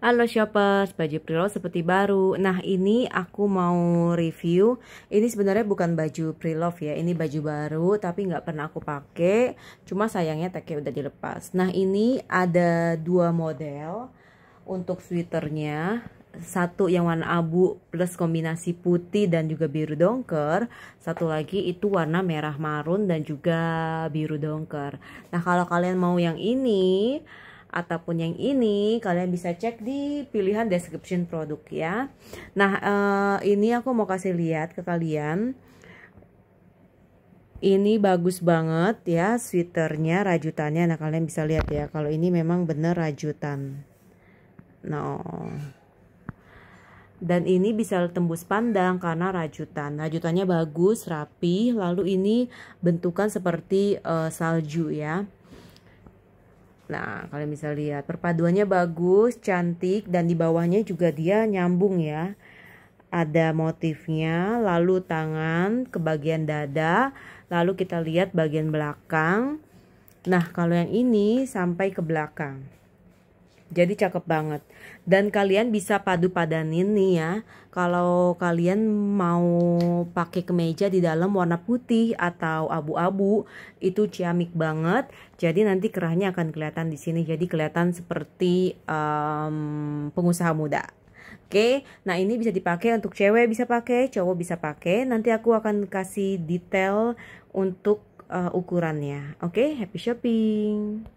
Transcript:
Halo shoppers, baju preloved seperti baru. Nah, ini aku mau review. Ini sebenarnya bukan baju preloved ya, ini baju baru tapi nggak pernah aku pakai. Cuma sayangnya tagnya udah dilepas. Nah, ini ada dua model untuk sweaternya. Satu yang warna abu plus kombinasi putih dan juga biru dongker. Satu lagi itu warna merah marun dan juga biru dongker. Nah, kalau kalian mau yang ini ataupun yang ini kalian bisa cek di pilihan description produk ya nah eh, ini aku mau kasih lihat ke kalian ini bagus banget ya sweaternya rajutannya nah kalian bisa lihat ya kalau ini memang bener rajutan no dan ini bisa tembus pandang karena rajutan rajutannya bagus rapi lalu ini bentukan seperti uh, salju ya Nah, kalian bisa lihat perpaduannya bagus, cantik dan di bawahnya juga dia nyambung ya. Ada motifnya, lalu tangan ke bagian dada, lalu kita lihat bagian belakang. Nah, kalau yang ini sampai ke belakang. Jadi cakep banget. Dan kalian bisa padu-padanin nih ya. Kalau kalian mau pakai kemeja di dalam warna putih atau abu-abu, itu ciamik banget. Jadi nanti kerahnya akan kelihatan di sini. Jadi kelihatan seperti um, pengusaha muda. Oke, nah ini bisa dipakai untuk cewek bisa pakai, cowok bisa pakai. Nanti aku akan kasih detail untuk uh, ukurannya. Oke, happy shopping.